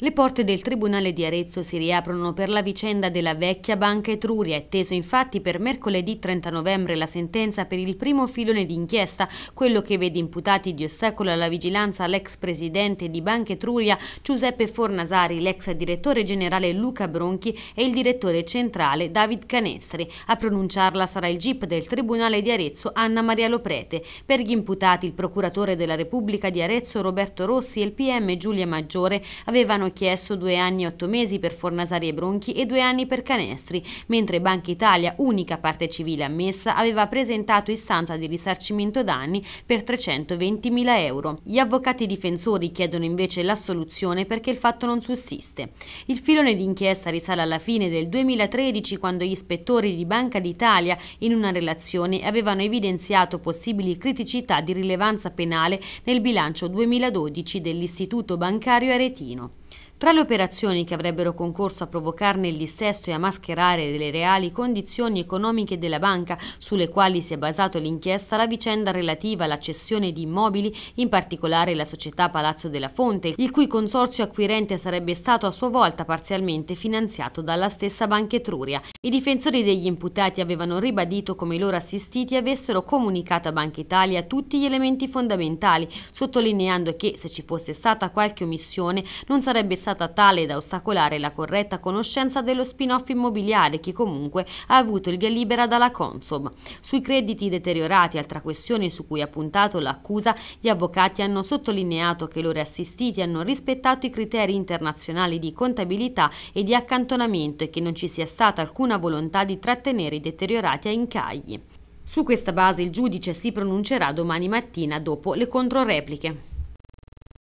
Le porte del Tribunale di Arezzo si riaprono per la vicenda della vecchia Banca Etruria. È teso infatti per mercoledì 30 novembre la sentenza per il primo filone d'inchiesta, quello che vede imputati di ostacolo alla vigilanza l'ex presidente di Banca Etruria Giuseppe Fornasari, l'ex direttore generale Luca Bronchi e il direttore centrale David Canestri. A pronunciarla sarà il GIP del Tribunale di Arezzo Anna Maria Loprete. Per gli imputati il procuratore della Repubblica di Arezzo Roberto Rossi e il PM Giulia Maggiore avevano hanno chiesto due anni e otto mesi per Fornasari e Bronchi e due anni per Canestri, mentre Banca Italia, unica parte civile ammessa, aveva presentato istanza di risarcimento danni per 320 mila euro. Gli avvocati difensori chiedono invece l'assoluzione perché il fatto non sussiste. Il filone d'inchiesta risale alla fine del 2013 quando gli ispettori di Banca d'Italia in una relazione avevano evidenziato possibili criticità di rilevanza penale nel bilancio 2012 dell'Istituto Bancario Aretino. Tra le operazioni che avrebbero concorso a provocarne il dissesto e a mascherare le reali condizioni economiche della banca sulle quali si è basato l'inchiesta la vicenda relativa alla cessione di immobili, in particolare la società Palazzo della Fonte, il cui consorzio acquirente sarebbe stato a sua volta parzialmente finanziato dalla stessa Banca Etruria. I difensori degli imputati avevano ribadito come i loro assistiti avessero comunicato a Banca Italia tutti gli elementi fondamentali, sottolineando che se ci fosse stata qualche omissione non sarebbe stata stata tale da ostacolare la corretta conoscenza dello spin-off immobiliare che comunque ha avuto il via libera dalla Consob. Sui crediti deteriorati, altra questione su cui ha puntato l'accusa, gli avvocati hanno sottolineato che i loro assistiti hanno rispettato i criteri internazionali di contabilità e di accantonamento e che non ci sia stata alcuna volontà di trattenere i deteriorati a incagli. Su questa base il giudice si pronuncerà domani mattina dopo le controrepliche.